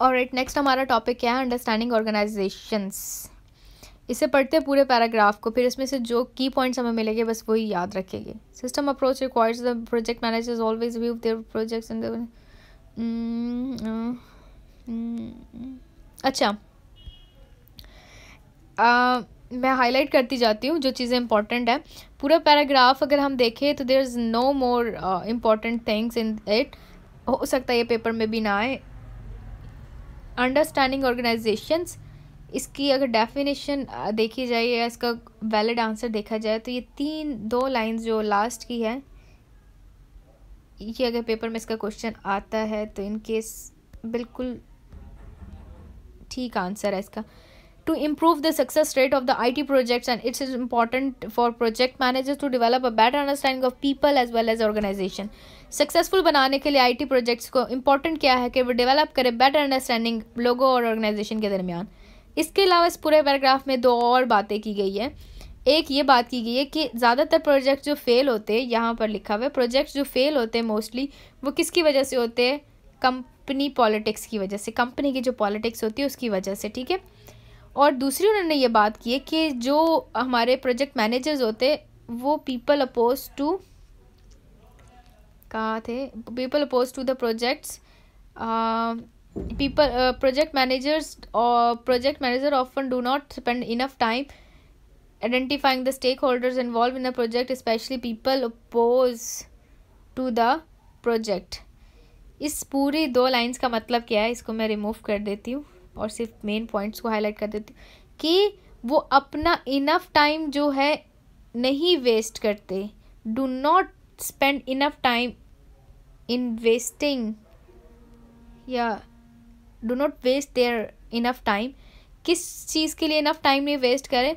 और right next हमारा topic क्या है अंडरस्टैंडिंग ऑर्गेनाइजेशंस इसे पढ़ते पूरे पैराग्राफ को फिर इसमें से जो की पॉइंट्स हमें मिलेंगे बस वही याद रखेंगे system approach requires the project managers always view their projects in अच्छा uh, मैं हाईलाइट करती जाती हूँ जो चीज़ें इंपॉर्टेंट है पूरा पैराग्राफ अगर हम देखें तो there is no more important things in it हो सकता है ये पेपर में भी ना आए अंडरस्टैंडिंग ऑर्गेनाइजेशन इसकी अगर डेफिनेशन देखी जाए या इसका वैलिड आंसर देखा जाए तो ये तीन दो लाइन जो लास्ट की है ये अगर पेपर में इसका क्वेश्चन आता है तो इन केस बिल्कुल ठीक आंसर है इसका to improve the success rate of the IT projects and it is important for project managers to develop a better understanding of people as well as organization successful बनाने के लिए T projects को important क्या है कि वो develop करें better understanding लोगों और ऑर्गेनाइजेशन के दरमियान इसके अलावा इस पूरे पैराग्राफ में दो और बातें की गई है एक ये बात की गई है कि ज़्यादातर प्रोजेक्ट जो फेल होते हैं यहाँ पर लिखा हुआ है प्रोजेक्ट जो फेल होते हैं मोस्टली वो किसकी वजह से होते हैं कंपनी पॉलिटिक्स की वजह से कंपनी की जो पॉलिटिक्स होती है उसकी वजह से ठीक है और दूसरी उन्होंने ये बात की है कि जो हमारे प्रोजेक्ट मैनेजर्स होते वो पीपल अपोज टू कहा थे people oppose to the projects people project managers और project manager often do not spend enough time identifying the stakeholders involve in the project specially people oppose to the project इस पूरी दो lines का मतलब क्या है इसको मैं रिमूव कर देती हूँ और सिर्फ मेन पॉइंट्स को हाईलाइट कर देती हूँ कि वो अपना इनफ टाइम जो है नहीं वेस्ट करते do not spend enough time in wasting या do not waste their enough time किस चीज़ के लिए इनफ टाइम नहीं वेस्ट करें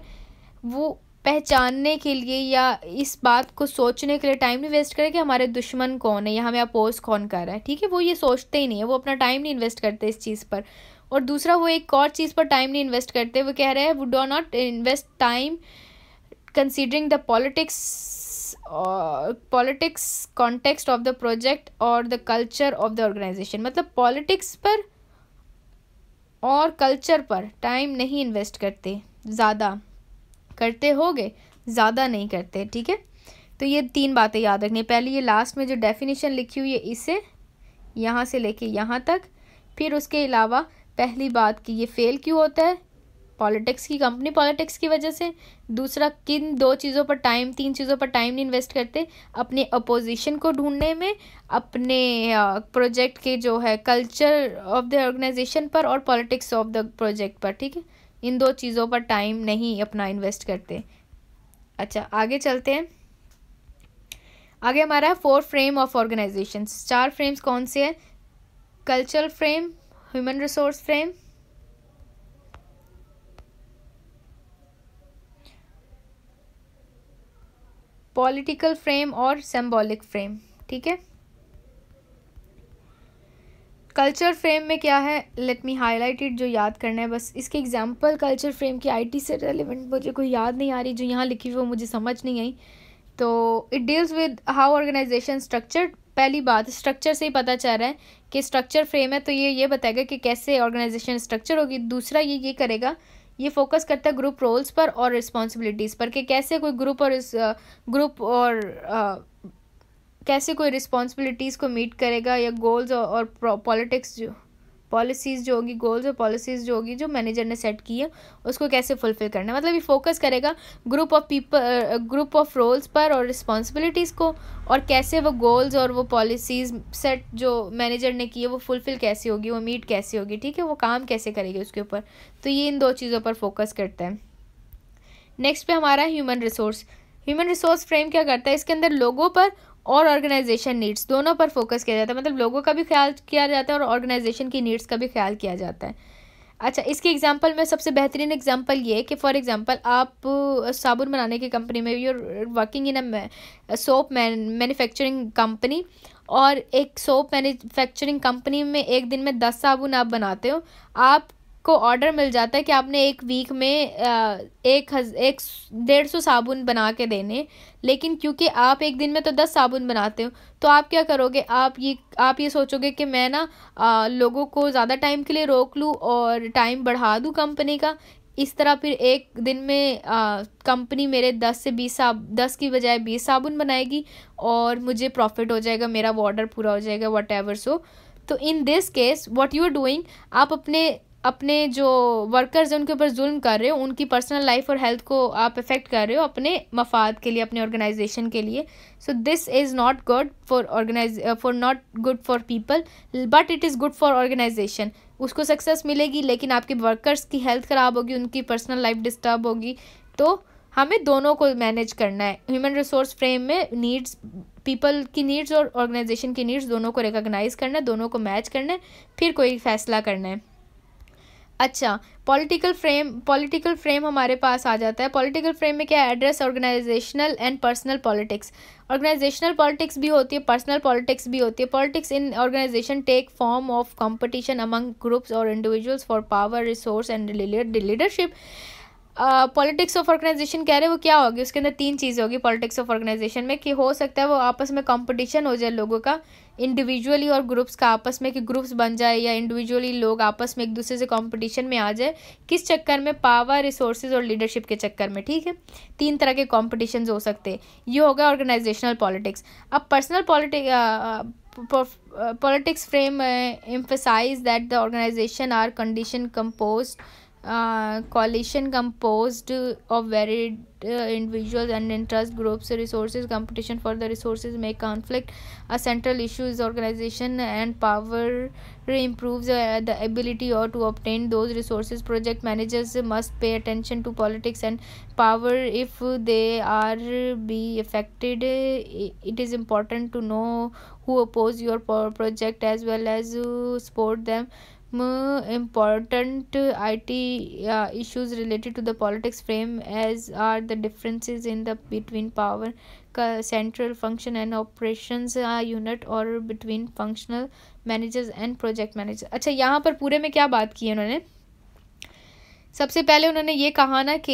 वो पहचानने के लिए या इस बात को सोचने के लिए टाइम नहीं वेस्ट करें कि हमारे दुश्मन कौन है या हमें अपोज कौन कर रहा है ठीक है वो ये सोचते ही नहीं है वो अपना टाइम नहीं इन्वेस्ट करते इस चीज़ पर और दूसरा वो एक और चीज़ पर टाइम नहीं इन्वेस्ट करते वो कह रहे हैं वो do not invest time considering the politics politics context of the project और the culture of the organisation मतलब पॉलिटिक्स पर और कल्चर पर टाइम नहीं इन्वेस्ट करते ज़्यादा करते होगे ज़्यादा नहीं करते ठीक है तो ये तीन बातें याद रखनी पहले ये लास्ट में जो डेफिनेशन लिखी हुई है इसे यहाँ से लेके यहाँ तक फिर उसके अलावा पहली बात कि ये फेल क्यों होता है पॉलिटिक्स की कंपनी पॉलिटिक्स की वजह से दूसरा किन दो चीज़ों पर टाइम तीन चीज़ों पर टाइम नहीं इन्वेस्ट करते अपने अपोजिशन को ढूंढने में अपने प्रोजेक्ट के जो है कल्चर ऑफ द ऑर्गेनाइजेशन पर और पॉलिटिक्स ऑफ द प्रोजेक्ट पर ठीक है इन दो चीज़ों पर टाइम नहीं अपना इन्वेस्ट करते अच्छा आगे चलते हैं आगे हमारा फोर फ्रेम ऑफ ऑर्गेनाइजेशन चार फ्रेम्स कौन से हैं cultural frame human resource frame political frame और सिम्बॉलिक फ्रेम ठीक है कल्चर फ्रेम में क्या है लेट मी हाईलाइट इट जो याद करना है बस इसके एग्जांपल कल्चर फ्रेम की आईटी से रेलिवेंट मुझे कोई याद नहीं आ रही जो यहाँ लिखी हुई वो मुझे समझ नहीं आई तो it deals with how organisation structured पहली बात स्ट्रक्चर से ही पता चल रहा है कि स्ट्रक्चर फ्रेम है तो ये ये बताएगा कि कैसे ऑर्गेनाइजेशन स्ट्रक्चर होगी दूसरा ये ये करेगा ये फोकस करता है ग्रुप रोल्स पर और रिस्पॉन्सिबिलिटीज़ पर कि कैसे कोई ग्रुप और इस ग्रुप और आ, कैसे कोई रिस्पॉन्सिबिलिटीज़ को मीट करेगा या गोल्स और पॉलिटिक्स जो पॉलिसीज़ जो होगी गोल्स और पॉलिसीज़ जो होगी जो मैनेजर ने सेट की है उसको कैसे फुलफिल करना है मतलब ये फोकस करेगा group of people group of roles पर और रिस्पॉन्सिबिलिटीज़ को और कैसे वो गोल्स और वो पॉलिसीज़ सेट जो मैनेजर ने की है वो फुलफिल कैसे होगी वो मीट कैसे होगी ठीक है वो काम कैसे करेगी उसके ऊपर तो ये इन दो चीज़ों पर फोकस करता है नेक्स्ट पे हमारा human resource human resource frame क्या करता है इसके अंदर लोगों पर और ऑर्गेनाइजेशन नीड्स दोनों पर फोकस किया जाता है मतलब लोगों का भी ख्याल किया जाता है और ऑर्गेनाइजेशन की नीड्स का भी ख्याल किया जाता है अच्छा इसके एग्जांपल में सबसे बेहतरीन एग्जांपल ये है कि फॉर एग्जांपल आप साबुन बनाने की कंपनी में you're working in a soap manufacturing company और एक सोप मैन्युफैक्चरिंग कंपनी में एक दिन में दस साबुन आप बनाते हो आप को ऑर्डर मिल जाता है कि आपने एक वीक में एक हज एक डेढ़ सौ साबुन बना के देने लेकिन क्योंकि आप एक दिन में तो दस साबुन बनाते हो तो आप क्या करोगे आप ये आप ये सोचोगे कि मैं ना लोगों को ज़्यादा टाइम के लिए रोक लूँ और टाइम बढ़ा दूँ कंपनी का इस तरह फिर एक दिन में कंपनी मेरे दस से बीस साब दस की बजाय बीस साबुन बनाएगी और मुझे प्रॉफिट हो जाएगा मेरा वो ऑर्डर पूरा हो जाएगा वट एवर सो तो in this case what you are doing आप अपने अपने जो वर्कर्स हैं उनके ऊपर जुल्म कर रहे हो उनकी पर्सनल लाइफ और हेल्थ को आप इफेक्ट कर रहे हो अपने मफाद के लिए अपने ऑर्गेनाइजेशन के लिए so this is not good for organise for not good for people but it is good for organisation उसको सक्सेस मिलेगी लेकिन आपके वर्कर्स की हेल्थ ख़राब होगी उनकी पर्सनल लाइफ डिस्टर्ब होगी तो हमें दोनों को मैनेज करना है ह्यूमन रिसोर्स फ्रेम में नीड्स पीपल की नीड्स और ऑर्गेनाइजेशन की नीड्स दोनों को रिकॉग्नाइज करना है दोनों को मैच करना है फिर कोई फैसला करना है अच्छा पॉलिटिकल फ्रेम पॉलिटिकल फ्रेम हमारे पास आ जाता है पॉलिटिकल फ्रेम में क्या address organisational and personal politics organisational politics भी होती है पर्सनल पॉलिटिक्स भी होती है politics in organisation take form of competition among groups और individuals for power resource and leadership politics of organisation कह रहे हैं वो क्या होगी उसके अंदर तीन चीज़ें होगी पॉलिटिक्स ऑफ ऑर्गेनाइजेशन में कि हो सकता है वो आपस में कंपटीशन हो जाए लोगों का इंडिविजुअली और ग्रुप्स का आपस में कि ग्रुप्स बन जाए या इंडिविजुअली लोग आपस में एक दूसरे से कंपटीशन में आ जाए किस चक्कर में पावर रिसोर्सेज और लीडरशिप के चक्कर में ठीक है तीन तरह के कॉम्पिटिशन हो सकते हैं ये हो गया ऑर्गेनाइजेशनल पॉलिटिक्स अब personal politic politics frame emphasise that the organisation are condition compose Uh, coalition composed of varied uh, individuals and interest groups resources competition for the resources may conflict a central issue is organization and power improves uh, the ability or to obtain those resources project managers must pay attention to politics and power if they are be affected it is important to know who oppose your project as well as uh, support them important IT uh, issues related to the politics frame as are the differences in the between power central function and operations uh, unit और between functional managers and project managers अच्छा यहाँ पर पूरे में क्या बात की है उन्होंने सबसे पहले उन्होंने ये कहा ना कि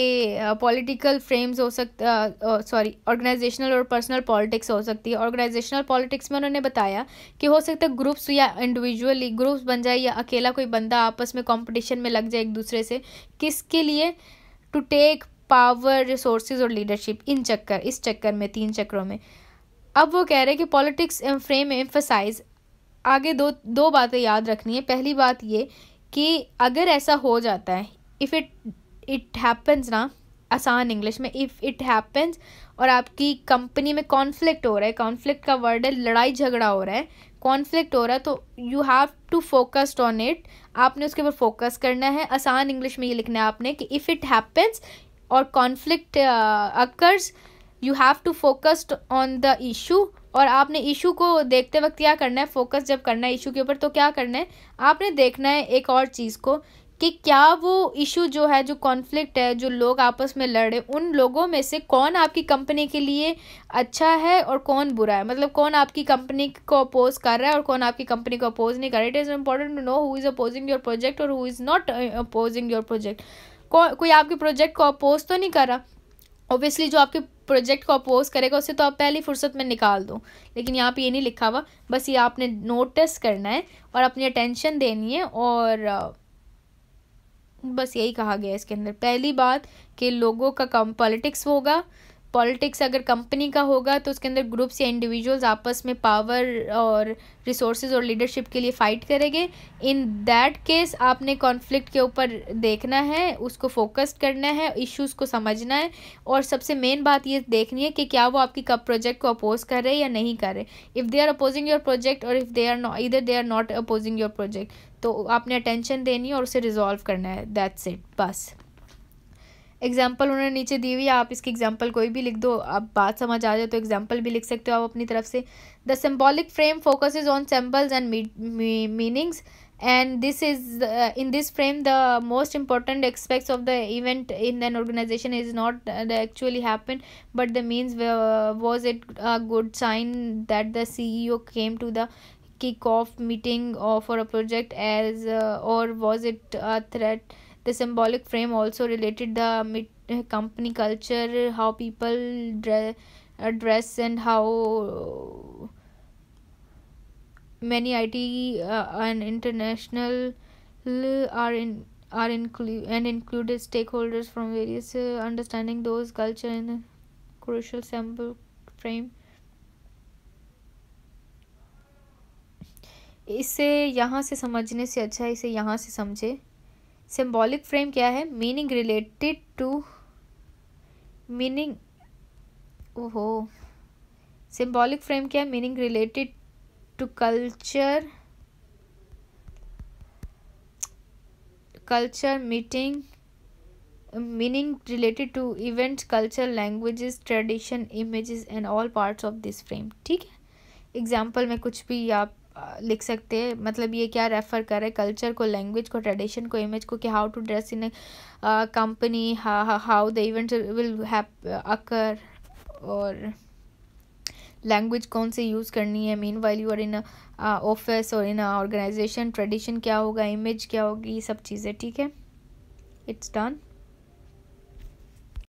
पॉलिटिकल फ्रेम्स हो सकता सॉरी ऑर्गेनाइजेशनल और पर्सनल पॉलिटिक्स हो सकती है ऑर्गेनाइजेशनल पॉलिटिक्स में उन्होंने बताया कि हो सकता है ग्रुप्स या इंडिविजुअली ग्रुप्स बन जाए या अकेला कोई बंदा आपस में कंपटीशन में लग जाए एक दूसरे से किसके लिए टू टेक पावर रिसोर्सेज और लीडरशिप इन चक्कर इस चक्कर में तीन चक्करों में अब वो कह रहे हैं कि पॉलिटिक्स फ्रेम एम्फसाइज आगे दो दो बातें याद रखनी है पहली बात ये कि अगर ऐसा हो जाता है इफ़ इट इट हैपन्स ना आसान इंग्लिश में इफ़ इट हैपन्स और आपकी कंपनी में कॉन्फ्लिक्ट हो रहा है कॉन्फ्लिक्ट का वर्ड है लड़ाई झगड़ा हो रहा है कॉन्फ्लिक्ट हो रहा है तो you have to focused on it आपने उसके ऊपर फोकस करना है आसान इंग्लिश में ये लिखना है आपने कि इफ़ इट हैपन्स और conflict occurs you have to focused on the issue और आपने इशू को देखते वक्त क्या करना है फोकस जब करना है इशू के ऊपर तो क्या करना है आपने देखना है एक और चीज़ को कि क्या वो इशू जो है जो कॉन्फ्लिक्ट है जो लोग आपस में लड़ रहे उन लोगों में से कौन आपकी कंपनी के लिए अच्छा है और कौन बुरा है मतलब कौन आपकी कंपनी को अपोज कर रहा है और कौन आपकी कंपनी को अपोज नहीं कर रहा है it is important to know who is opposing your project और who is not opposing your project कोई आपके प्रोजेक्ट को अपोज तो नहीं कर रहा ओबियसली जो आपके प्रोजेक्ट को अपोज करेगा उसे तो आप पहली फुर्सत में निकाल दो लेकिन यहाँ पे ये नहीं लिखा हुआ बस ये आपने नोटिस करना है और अपनी अटेंशन देनी है और uh, बस यही कहा गया इसके अंदर पहली बात कि लोगों का कम पॉलिटिक्स होगा पॉलिटिक्स अगर कंपनी का होगा तो उसके अंदर ग्रुप्स या इंडिविजुअल्स आपस में पावर और रिसोर्स और लीडरशिप के लिए फ़ाइट करेंगे इन दैट केस आपने कॉन्फ्लिक्ट के ऊपर देखना है उसको फोकस्ड करना है इश्यूज को समझना है और सबसे मेन बात ये देखनी है कि क्या वो आपकी कब प्रोजेक्ट को अपोज कर रहे या नहीं कर रहे if they are opposing your project और if they are nor either they are not opposing your project तो आपने अटेंशन देनी है और उसे रिजॉल्व करना है दैट्स इट बस एग्जाम्पल उन्होंने नीचे दी हुई आप इसकी एग्जाम्पल कोई भी लिख दो आप बात समझ आ जाए तो एग्जाम्पल भी लिख सकते हो आप अपनी तरफ से the symbolic frame focuses on symbols and meanings and this is uh, in this frame the most important aspects of the event in an organization is not uh, the actually happened but the means uh, was it a good sign that the ceo came to the kick-off meeting uh, for a project as uh, or was it a threat the symbolic frame also related the company culture how people uh, dress address and how many IT uh, and international are in are include and included stakeholders from various uh, understanding those culture in a crucial sample frame इसे यहाँ से समझने से अच्छा है इसे यहाँ से समझे सिम्बॉलिक फ्रेम क्या है मीनिंग रिलेटेड टू मीनिंग ओहो सिम्बॉलिक फ्रेम क्या है meaning related to culture culture meeting meaning related to events culture language tradition image and all parts of this frame ठीक है एग्जाम्पल में कुछ भी आप लिख सकते हैं मतलब ये क्या रेफ़र करे कल्चर को लैंग्वेज को ट्रेडिशन को इमेज को कि how to dress in company how the event will occur और लैंग्वेज कौन सी यूज़ करनी है meanwhile you are in office और इन ऑर्गेनाइजेशन ट्रेडिशन क्या होगा इमेज क्या होगी ये सब चीज़ें ठीक है इट्स डन